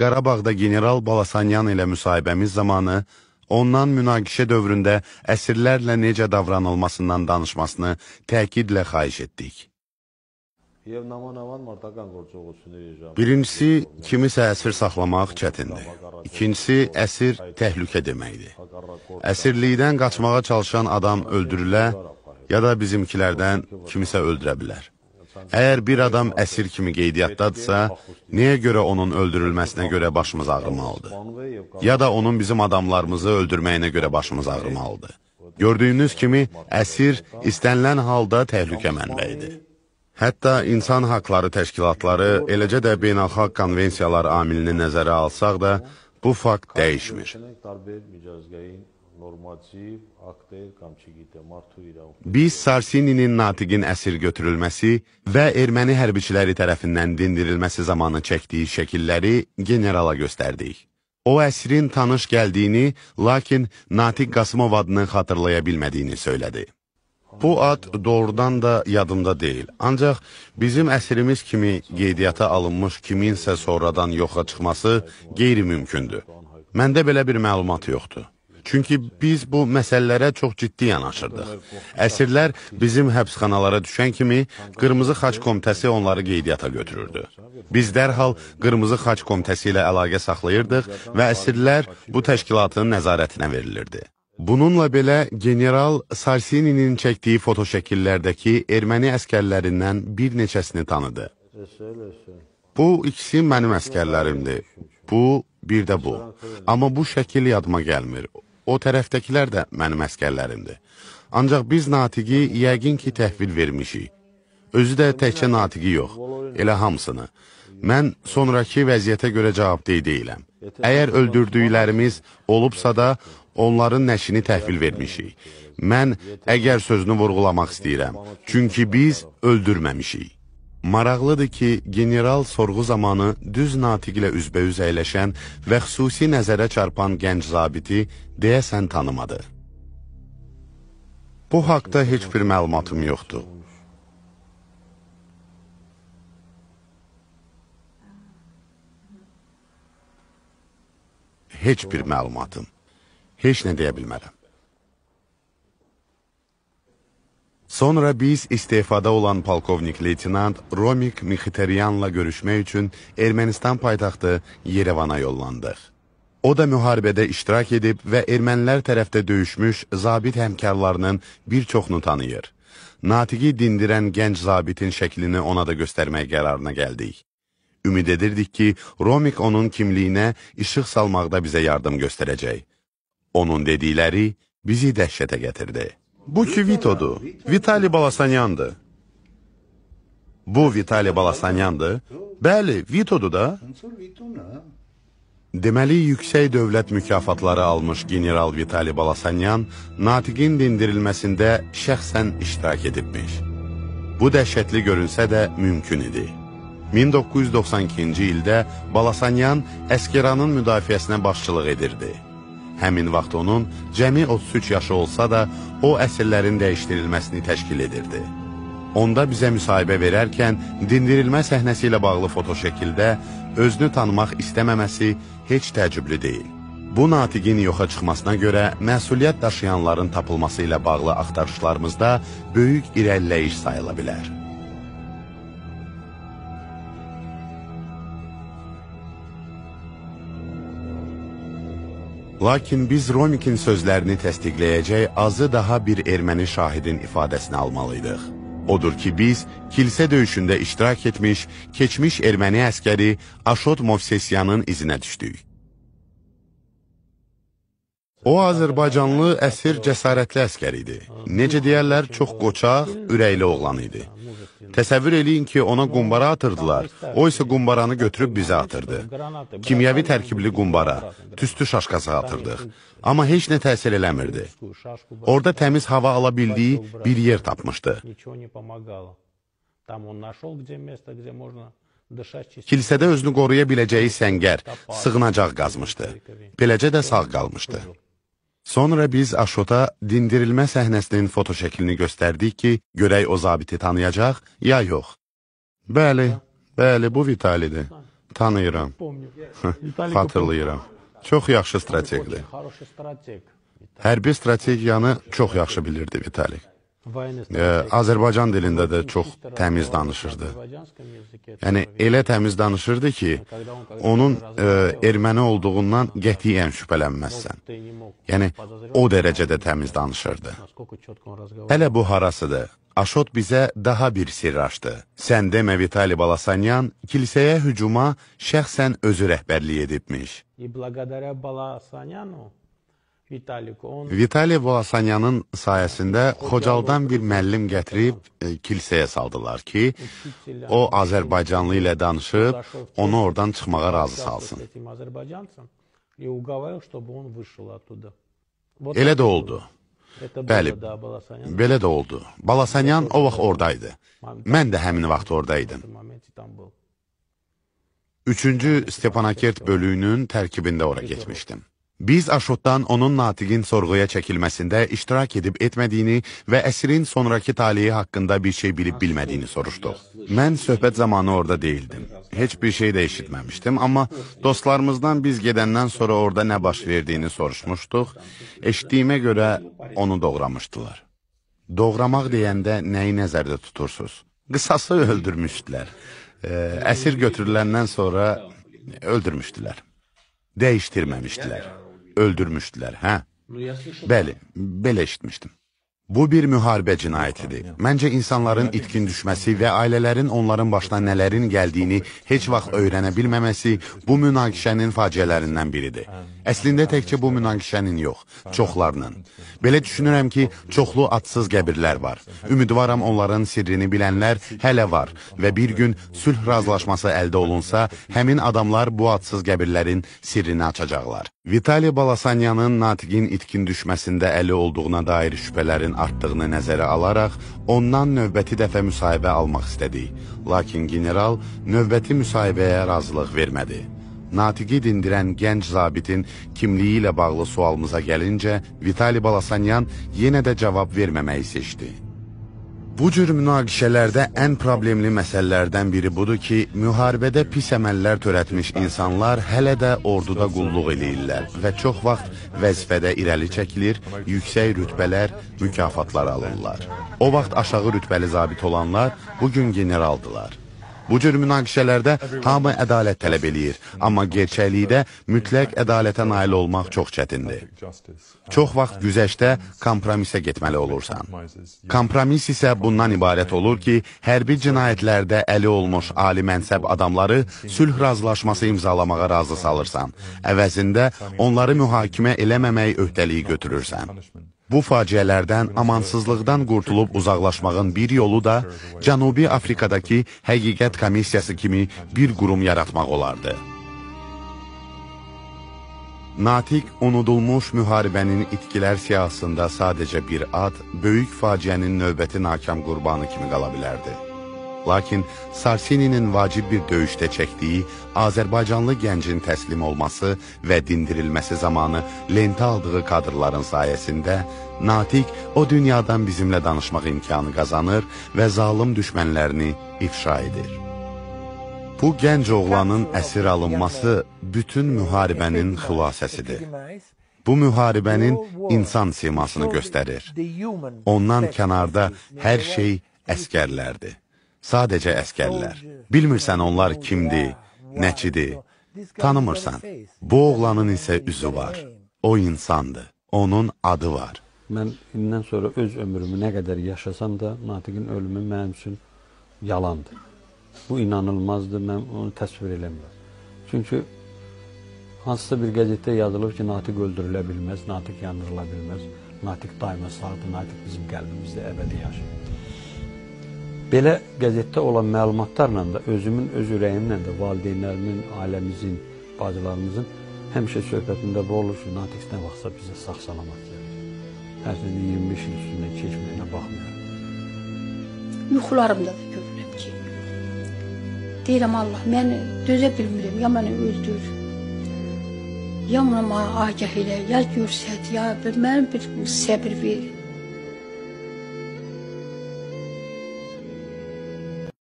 Qarabağda general Balasanyan ilə müsahibəmiz zamanı ondan münaqişə dövründə əsirlərlə necə davranılmasından danışmasını təkidlə xahiş etdik. Birincisi, kimisə əsir saxlamaq çətindir. İkincisi, əsir təhlükə deməkdir. Əsirlikdən qaçmağa çalışan adam öldürülə ya da bizimkilərdən kimisə öldürə bilər. Əgər bir adam əsir kimi qeydiyyatdadırsa, niyə görə onun öldürülməsinə görə başımız ağrımalıdır? Ya da onun bizim adamlarımızı öldürməyinə görə başımız ağrımalıdır? Gördüyünüz kimi, əsir istənilən halda təhlükə mənbəyidir. Hətta insan haqları təşkilatları, eləcə də beynəlxalq konvensiyalar amilini nəzərə alsaq da, bu fakt dəyişmir normativ aktı կամ չգիտեմ մարդու իրավունքները։ Biz Sarsininin Natiqin əsir götürülməsi və erməni hərbiçiləri tərəfindən dindirilməsi zamanı çəkdiyi şəkilləri generala göstərdik. O əsrin tanış gəldiyini, lakin Natiq Qasımov adını xatırlaya bilmədiyini söylədi. Bu ad doğrudan da yadımda deyil. Ancaq bizim əsrimiz kimi qeydiyyata alınmış kiminsə sonradan yoxa çıxması qeyri-mümkündür. Məndə belə bir məlumat yoxdur. Çünki biz bu məsələlərə çox ciddi yanaşırdıq. Əsirlər bizim həbsxanalara düşən kimi Qırmızı Xaç Komitəsi onları qeydiyyata götürürdü. Biz dərhal Qırmızı Xaç Komitəsi ilə əlaqə saxlayırdıq və əsirlər bu təşkilatın nəzarətinə verilirdi. Bununla belə general Sarsininin çəkdiyi fotoşəkillərdəki erməni əskərlərindən bir neçəsini tanıdı. Bu ikisi mənim əskərlərimdir. Bu, bir də bu. Amma bu şəkil yadıma gəlmir. O tərəfdəkilər də mənim əskərlərimdir. Ancaq biz Natiqi yəqin ki, təhvil vermişik. Özü də təkcə Natiqi yox, elə hamısını. Mən sonrakı vəziyyətə görə cavabdeh deyiləm. Əgər öldürdüklərimiz olubsa da, onların nəşini təhvil vermişik. Mən əgər sözünü vurğulamaq istəyirəm, çünki biz öldürməmişik. Maraqlıdır ki, general sorğu zamanı düz natiqlə üzbəüz əyləşən və xüsusi nəzərə çarpan gənc zabiti deyəsən tanımadı. Bu haqda heç bir məlumatım yoxdur. Heç bir məlumatım. Heç nə deyə bilmərəm. Sonra biz istefada olan polkovnik leytenant Romik Mixiteryanla görüşmək üçün Ermənistan paytaxtı Yerevana yollandıq. O da müharibədə iştirak edib və ermənilər tərəfdə döyüşmüş zabit həmkarlarının bir çoxunu tanıyır. Natiqi dindirən gənc zabitin şəklini ona da göstərmək qərarına gəldik. Ümid edirdik ki, Romik onun kimliyinə işıq salmaqda bizə yardım göstərəcək. Onun dedikləri bizi dəhşətə gətirdi. Bu ki Vito'du. Vitali Balasanyan'dı. Bu Vitali Balasanyan'dı. Bəli, Vito'du da. Deməli, yüksək dövlət mükafatları almış general Vitali Balasanyan natiqin dindirilməsində şəxsən iştirak edibmiş. Bu dəhşətli görünsə də mümkün idi. 1992-ci ildə Balasanyan Əskeranın müdafiəsinə başçılıq edirdi. Həmin vaxt onun cəmi 33 yaşı olsa da, o əsrlərin dəyişdirilməsini təşkil edirdi. Onda bizə müsahibə verərkən dindirilmə səhnəsi ilə bağlı fotoşəkildə özünü tanımaq istəməməsi heç təəccüblü deyil. Bu natiqin yoxa çıxmasına görə məsuliyyət daşıyanların tapılması ilə bağlı axtarışlarımızda böyük irəliləyiş sayıla bilər. Lakin biz Romikin sözlərini təsdiqləyəcək azı daha bir erməni şahidin ifadəsini almalıydıq. Odur ki, biz kilsə döyüşündə iştirak etmiş, keçmiş erməni əskəri Aşot Movsesyanın izinə düşdük. O Azərbaycanlı əsir cəsarətli əsgər idi. Necə deyərlər, çox qoçaq, ürəkli oğlan idi. Təsəvvür eləyin ki, ona qumbara atırdılar, o isə qumbaranı götürüb bizə atırdı. Kimyəvi tərkibli qumbara, tüstü şaşkası atırdıq. Amma heç nə təsir eləmirdi. Orada təmiz hava ala bildiyi bir yer tapmışdı. Kilsədə özünü qoruya biləcəyi səngər, sığınacaq qazmışdı. Beləcə də sağ qalmışdı. Sonra biz Aşota dindirilmə səhnəsinin fotoşəklini göstərdik ki, görək o zabiti tanıyacaq ya yox. Bəli, bəli, bu Vitalidir. Tanıyıram. Xatırlayıram. Çox yaxşı strateqdir. Hərbi strategiyanı çox yaxşı bilirdi Vitalik. Ə, Azərbaycan dilində də çox təmiz danışırdı. Yəni elə təmiz danışırdı ki, onun ə, e, erməni olduğundan qətiyyən şübhələnməzsən. Yəni o dərəcədə təmiz danışırdı. Hələ bu harasıdır. Aşot bizə daha bir sirr açdı. Sən demə Vitali Balasanyan kilsəyə hücuma şəxsən özü rəhbərlik edibmiş. И благодаря Баласаняну Vitali Volasanyanın sayəsində Xocaldan bir müəllim gətirib e, kilsəyə saldılar ki, o Azərbaycanlı ilə danışıb, onu oradan çıxmağa razı salsın. Elə də oldu. Bəli, belə də oldu. Balasanyan o vaxt oradaydı. Mən də həmin vaxt oradaydım. Üçüncü Stepanakert bölüyünün tərkibində ora getmişdim. Biz Aşotdan onun natiqin sorğuya çəkilməsində iştirak edib etmədiyini və əsrin sonrakı taleyi haqqında bir şey bilib bilmədiyini soruşduq. Mən söhbət zamanı orada değildim. Heç bir şey də eşitməmişdim, amma dostlarımızdan biz gedəndən sonra orada nə baş verdiyini soruşmuşduq. Eşitdiyimə görə onu doğramışdılar. Doğramaq deyəndə nəyi nəzərdə tutursunuz? Qısası öldürmüşdülər. E, əsir götürüləndən sonra öldürmüşdülər. Dəyişdirməmişdilər öldürmüşdülər, hə? Bəli, belə eşitmişdim. Bu bir müharibə cinayətidir. Məncə insanların itkin düşməsi və ailələrin onların başına nələrin gəldiyini heç vaxt öyrənə bilməməsi bu münaqişənin faciələrindən biridir. Əslində təkcə bu münaqişənin yox, çoxlarının. Belə düşünürəm ki, çoxlu adsız qəbirlər var. Ümidvaram onların sirrini bilənlər hələ var və bir gün sülh razılaşması əldə olunsa, həmin adamlar bu adsız qəbirlərin sirrini açacaqlar. Vitali Balasanyanın Natiqin itkin düşməsində əli olduğuna dair şübhələrin artdığını nəzərə alaraq ondan növbəti dəfə müsahibə almaq istədik. Lakin general növbəti müsahibəyə razılıq vermədi. Natiqi dindirən gənc zabitin kimliyi ilə bağlı sualımıza gəlincə Vitali Balasanyan yenə də cavab verməməyi seçdi. Bu cür münaqişələrdə ən problemli məsələlərdən biri budur ki, müharibədə pis əməllər törətmiş insanlar hələ də orduda qulluq eləyirlər və çox vaxt vəzifədə irəli çəkilir, yüksək rütbələr, mükafatlar alırlar. O vaxt aşağı rütbəli zabit olanlar bu gün generaldılar. Bu cür münaqişələrdə hamı ədalət tələb eləyir, amma gerçəklikdə mütləq ədalətə nail olmaq çox çətindir. Çox vaxt güzəştdə kompromisə getməli olursan. Kompromis isə bundan ibarət olur ki, hərbi cinayətlərdə əli olmuş ali mənsəb adamları sülh razılaşması imzalamağa razı salırsan. Əvəzində onları mühakimə eləməmək öhdəliyi götürürsən. Bu faciələrdən, amansızlıqdan qurtulub uzaqlaşmağın bir yolu da Cənubi Afrikadakı Həqiqət Komissiyası kimi bir qurum yaratmaq olardı. Natiq unudulmuş müharibənin itkilər siyasında sadəcə bir ad, böyük faciənin növbəti nakam qurbanı kimi qala bilərdi. Lakin Sarsininin vacib bir döyüşdə çəkdiyi Azərbaycanlı gəncin təslim olması və dindirilməsi zamanı lentə aldığı kadrların sayəsində Natiq o dünyadan bizimlə danışmaq imkanı qazanır və zalım düşmənlərini ifşa edir. Bu gənc oğlanın əsir alınması bütün müharibənin xülasəsidir. Bu müharibənin insan simasını göstərir. Ondan kənarda hər şey əskərlərdir. Sadəcə əsgərlər. Bilmirsən onlar kimdir, nəçidir, tanımırsan. Bu oğlanın isə üzü var. O insandır. Onun adı var. Mən indən sonra öz ömrümü nə qədər yaşasam da Natiqin ölümü mənim üçün yalandır. Bu inanılmazdır, mən onu təsvir eləmirəm. Çünki hansısa bir qəzetdə yazılır ki, Natiq öldürülə bilməz, Natiq yandırıla bilməz, Natiq daima sağdır, Natiq bizim qəlbimizdə əbədi yaşayır. Belə qəzetdə olan məlumatlarla da, özümün, öz ürəyimlə də, valideynlərimin, ailəmizin, bacılarımızın həmişə söhbətində bu olur ki, Natix nə vaxtsa bizə sağ-salamat gəlir. Əslində 25 il üstündən keçməyinə baxmayaraq. Yuxularımda da görürəm ki, deyirəm Allah, mən dözə bilmirəm, ya məni öldür, ya mənə agah elə, ya görsət, ya mənim bir səbir verir.